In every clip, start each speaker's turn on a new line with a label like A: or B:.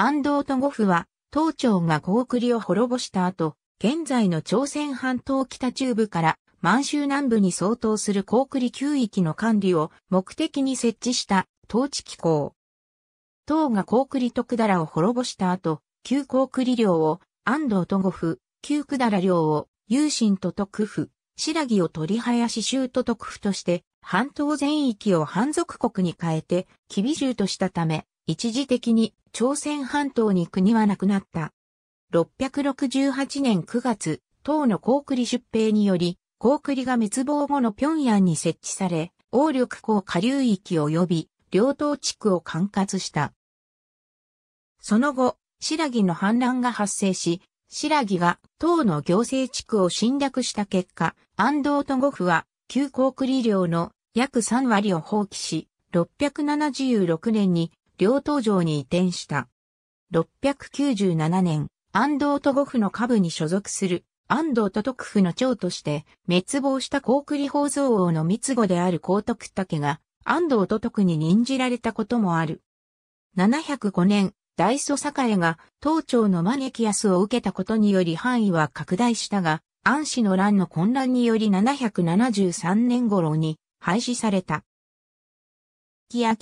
A: 安藤と五府は、東朝が高句麗を滅ぼした後、現在の朝鮮半島北中部から満州南部に相当する高句麗旧域の管理を目的に設置した統治機構。唐が高句麗徳らを滅ぼした後、旧高句麗領を安藤と五府、旧百ら領を有心と徳府、白木を取り林州と徳府として、半島全域を半属国に変えて、厳重としたため、一時的に朝鮮半島に国はなくなった。668年9月、唐の高栗出兵により、高栗が滅亡後の平壌に設置され、王緑港下流域及び、両党地区を管轄した。その後、白木の反乱が発生し、白木が唐の行政地区を侵略した結果、安藤と呉府は旧高栗領の約3割を放棄し、676年に両東城に移転した。697年、安藤都護府の下部に所属する安藤都督府の長として滅亡した高栗法蔵王の密語である高徳武が安藤都督に任じられたこともある。705年、大祖栄が東朝の招き安を受けたことにより範囲は拡大したが、安氏の乱の混乱により773年頃に廃止された。木明、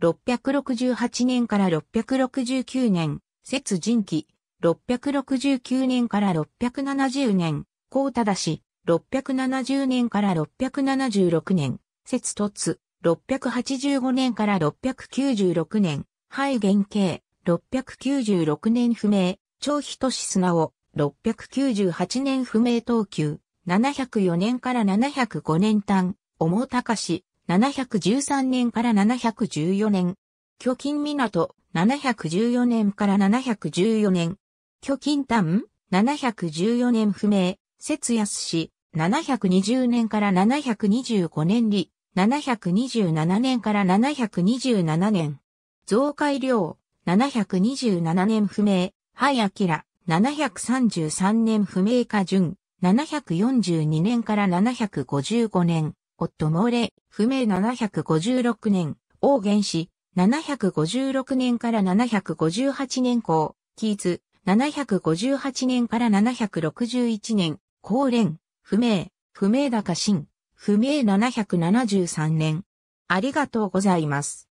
A: 668年から669年、節人期、669年から670年、高忠氏、670年から676年、節突、685年から696年、肺原型、696年不明、長人氏砂を、698年不明等級、704年から705年単、重高氏、713年から714年、巨金港、714年から714年、巨金丹、714年不明、節安市、720年から725年里、727年から727年、増改良、727年不明、灰明、733年不明化順、742年から755年、夫もれ、不明756年、王元氏、756年から758年公、キーツ、758年から761年、高連、不明、不明高新、不明773年。ありがとうございます。